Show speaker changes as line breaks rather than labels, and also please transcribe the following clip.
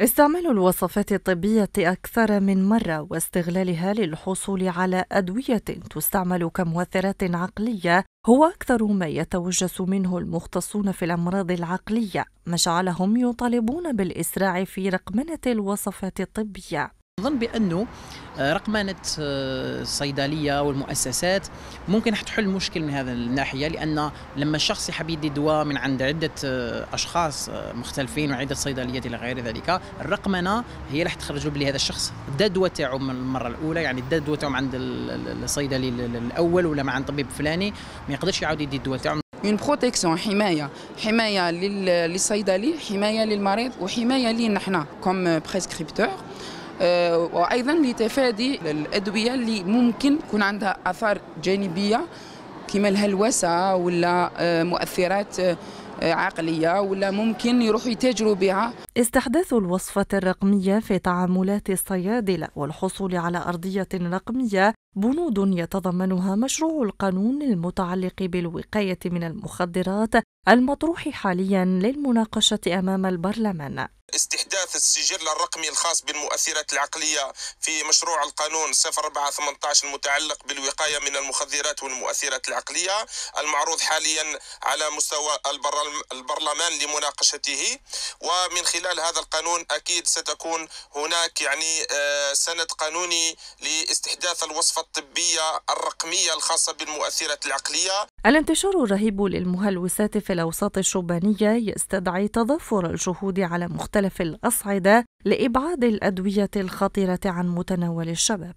استعمال الوصفات الطبية أكثر من مرة واستغلالها للحصول على أدوية تستعمل كمؤثرات عقلية هو أكثر ما يتوجس منه المختصون في الأمراض العقلية ما جعلهم يطالبون بالإسراع في رقمنة الوصفات الطبية نظن بانه آه، رقمنه
آه، الصيدليه والمؤسسات ممكن تحل المشكل من هذا الناحيه لان لما الشخص يحب يدي دواء من عند عده آه، اشخاص مختلفين وعده صيدليات الى غير ذلك الرقمنه هي اللي تخرج بلي هذا الشخص دواء تاعو من المره الاولى يعني دواء تاعو عند الصيدلي الاول ولا مع عند طبيب فلاني ما يقدرش يعاود يدي الدواء تاعو
اون بروتيكسيون حمايه حمايه للصيدلي حمايه للمريض وحمايه لينا حنا كوم بريسكريبتور آه، وايضا لتفادي الادويه اللي ممكن يكون عندها اثار جانبيه كما الهلوسه ولا آه، مؤثرات آه، عقليه ولا ممكن يروحوا يتاجروا بها
استحداث الوصفه الرقميه في تعاملات الصيادله والحصول على ارضيه رقميه بنود يتضمنها مشروع القانون المتعلق بالوقايه من المخدرات المطروح حاليا للمناقشه امام البرلمان
إحداث السجل الرقمي الخاص بالمؤثرات العقلية في مشروع القانون 0418 المتعلق بالوقاية من المخدرات والمؤثرات العقلية المعروض حاليا على مستوى البرلمان لمناقشته ومن خلال هذا القانون أكيد ستكون هناك يعني آه، سند قانوني لاستحداث الوصفة الطبية الرقمية الخاصة بالمؤثرات العقلية
الانتشار الرهيب للمهلوسات في الأوساط الشبانية يستدعي تضافر الجهود على مختلف الأصعدة لإبعاد الأدوية الخطرة عن متناول الشباب